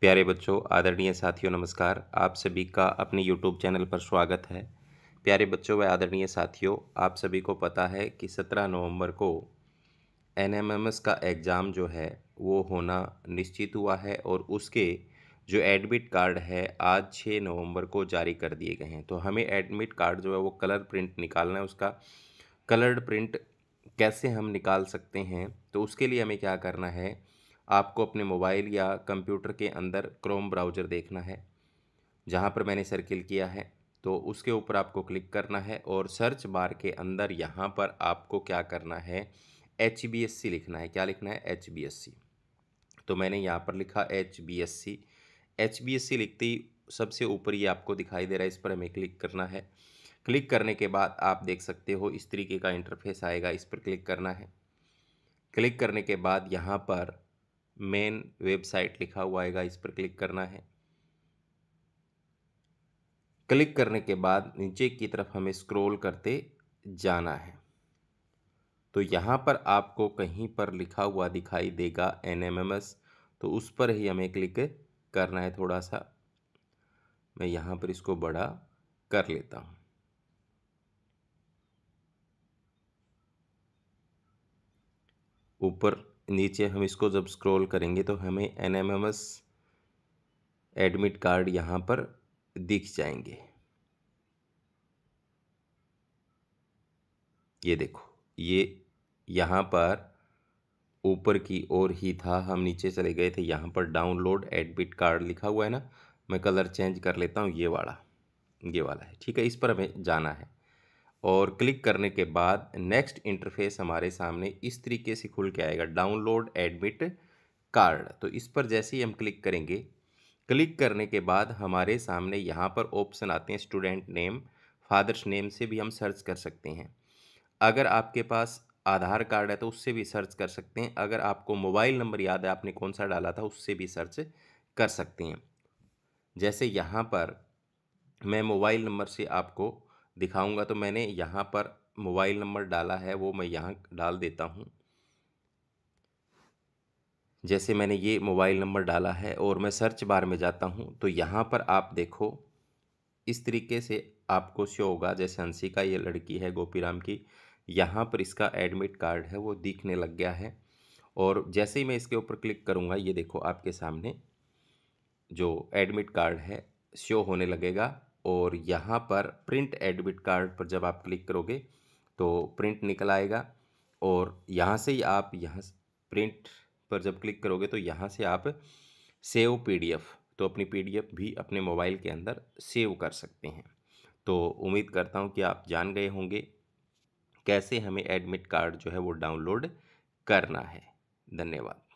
प्यारे बच्चों आदरणीय साथियों नमस्कार आप सभी का अपने यूट्यूब चैनल पर स्वागत है प्यारे बच्चों व आदरणीय साथियों आप सभी को पता है कि 17 नवंबर को एन का एग्ज़ाम जो है वो होना निश्चित हुआ है और उसके जो एडमिट कार्ड है आज 6 नवंबर को जारी कर दिए गए हैं तो हमें एडमिट कार्ड जो है वो कलर प्रिंट निकालना है उसका कलर्ड प्रिंट कैसे हम निकाल सकते हैं तो उसके लिए हमें क्या करना है आपको अपने मोबाइल या कंप्यूटर के अंदर क्रोम ब्राउज़र देखना है जहाँ पर मैंने सर्किल किया है तो उसके ऊपर आपको क्लिक करना है और सर्च बार के अंदर यहाँ पर आपको क्या करना है एच बी एस सी लिखना है क्या लिखना है एच बी एस सी तो मैंने यहाँ पर लिखा H B S C H B S C लिखते ही सबसे ऊपर ये आपको दिखाई दे रहा है इस पर हमें क्लिक करना है क्लिक करने के बाद आप देख सकते हो इस तरीके का इंटरफेस आएगा इस पर क्लिक करना है क्लिक करने के बाद यहाँ पर मेन वेबसाइट लिखा हुआ आएगा इस पर क्लिक करना है क्लिक करने के बाद नीचे की तरफ हमें स्क्रॉल करते जाना है तो यहाँ पर आपको कहीं पर लिखा हुआ दिखाई देगा एन तो उस पर ही हमें क्लिक करना है थोड़ा सा मैं यहाँ पर इसको बड़ा कर लेता हूँ ऊपर नीचे हम इसको जब स्क्रॉल करेंगे तो हमें N M M S admit card यहाँ पर दिख जाएंगे ये देखो ये यहाँ पर ऊपर की ओर ही था हम नीचे चले गए थे यहाँ पर डाउनलोड एडमिट कार्ड लिखा हुआ है ना मैं कलर चेंज कर लेता हूँ ये वाला ये वाला है ठीक है इस पर हमें जाना है और क्लिक करने के बाद नेक्स्ट इंटरफेस हमारे सामने इस तरीके से खुल के आएगा डाउनलोड एडमिट कार्ड तो इस पर जैसे ही हम क्लिक करेंगे क्लिक करने के बाद हमारे सामने यहाँ पर ऑप्शन आते हैं स्टूडेंट नेम फादर्स नेम से भी हम सर्च कर सकते हैं अगर आपके पास आधार कार्ड है तो उससे भी सर्च कर सकते हैं अगर आपको मोबाइल नंबर याद है आपने कौन सा डाला था उससे भी सर्च कर सकते हैं जैसे यहाँ पर मैं मोबाइल नंबर से आपको दिखाऊंगा तो मैंने यहाँ पर मोबाइल नंबर डाला है वो मैं यहाँ डाल देता हूँ जैसे मैंने ये मोबाइल नंबर डाला है और मैं सर्च बार में जाता हूँ तो यहाँ पर आप देखो इस तरीके से आपको शो होगा जैसे का ये लड़की है गोपीराम की यहाँ पर इसका एडमिट कार्ड है वो दिखने लग गया है और जैसे ही मैं इसके ऊपर क्लिक करूँगा ये देखो आपके सामने जो एडमिट कार्ड है शो होने लगेगा और यहाँ पर प्रिंट एडमिट कार्ड पर जब आप क्लिक करोगे तो प्रिंट निकल आएगा और यहाँ से ही आप यहाँ प्रिंट पर जब क्लिक करोगे तो यहाँ से आप सेव पीडीएफ तो अपनी पीडीएफ भी अपने मोबाइल के अंदर सेव कर सकते हैं तो उम्मीद करता हूँ कि आप जान गए होंगे कैसे हमें एडमिट कार्ड जो है वो डाउनलोड करना है धन्यवाद